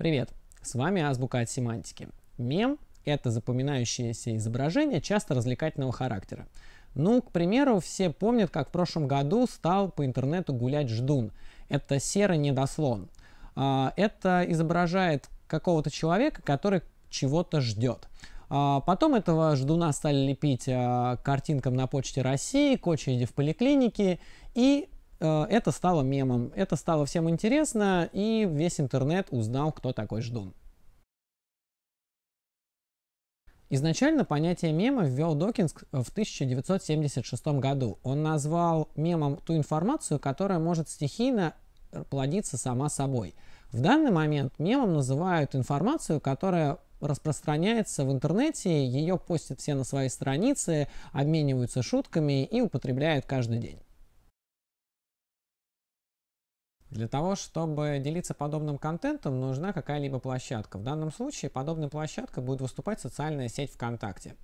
Привет, с вами Азбука от семантики. Мем — это запоминающееся изображение часто развлекательного характера. Ну, к примеру, все помнят, как в прошлом году стал по интернету гулять ждун. Это серый недослон. А, это изображает какого-то человека, который чего-то ждет. А, потом этого ждуна стали лепить а, картинкам на почте России, к очереди в поликлинике, и Э, это стало мемом, это стало всем интересно, и весь интернет узнал, кто такой Ждун. Изначально понятие мема ввел Докинс э, в 1976 году. Он назвал мемом ту информацию, которая может стихийно э, плодиться сама собой. В данный момент мемом называют информацию, которая распространяется в интернете, ее постят все на своей странице, обмениваются шутками и употребляют каждый день. Для того, чтобы делиться подобным контентом, нужна какая-либо площадка. В данном случае подобная площадка будет выступать социальная сеть ВКонтакте.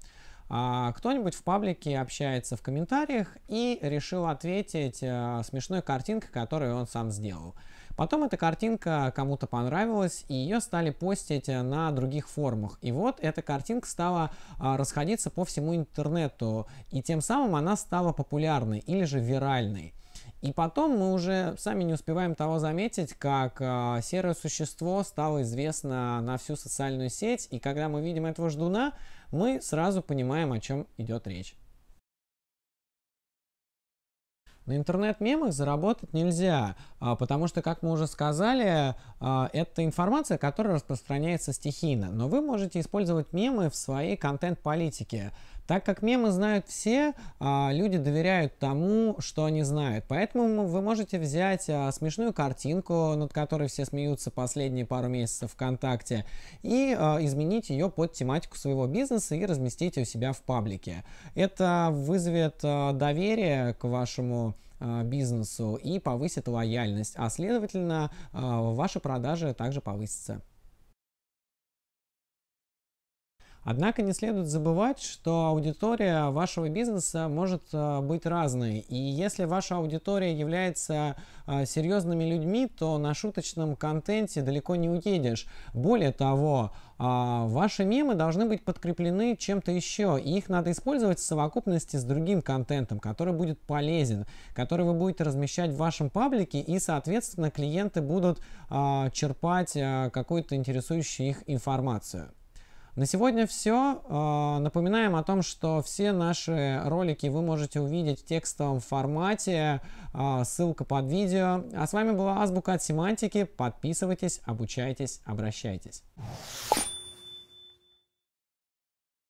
А, кто-нибудь в паблике общается в комментариях и решил ответить э, смешной картинкой, которую он сам сделал. Потом эта картинка кому-то понравилась, и ее стали постить на других форумах. И вот эта картинка стала а, расходиться по всему интернету, и тем самым она стала популярной или же виральной. И потом мы уже сами не успеваем того заметить, как э, серое существо стало известно на всю социальную сеть, и когда мы видим этого ждуна, мы сразу понимаем, о чем идет речь. На интернет-мемах заработать нельзя, а, потому что, как мы уже сказали, а, это информация, которая распространяется стихийно. Но вы можете использовать мемы в своей контент-политике. Так как мемы знают все, а, люди доверяют тому, что они знают. Поэтому вы можете взять а, смешную картинку, над которой все смеются последние пару месяцев ВКонтакте, и а, изменить ее под тематику своего бизнеса и разместить ее у себя в паблике. Это вызовет доверие к вашему бизнесу и повысит лояльность, а следовательно, ваши продажи также повысятся. Однако не следует забывать, что аудитория вашего бизнеса может э, быть разной. И если ваша аудитория является э, серьезными людьми, то на шуточном контенте далеко не уедешь. Более того, э, ваши мемы должны быть подкреплены чем-то еще, и их надо использовать в совокупности с другим контентом, который будет полезен, который вы будете размещать в вашем паблике, и, соответственно, клиенты будут черпать какую-то интересующую их информацию. На сегодня все. А, напоминаем о том, что все наши ролики вы можете увидеть в текстовом формате. А, ссылка под видео. А с вами была Азбука от семантики. Подписывайтесь, обучайтесь, обращайтесь.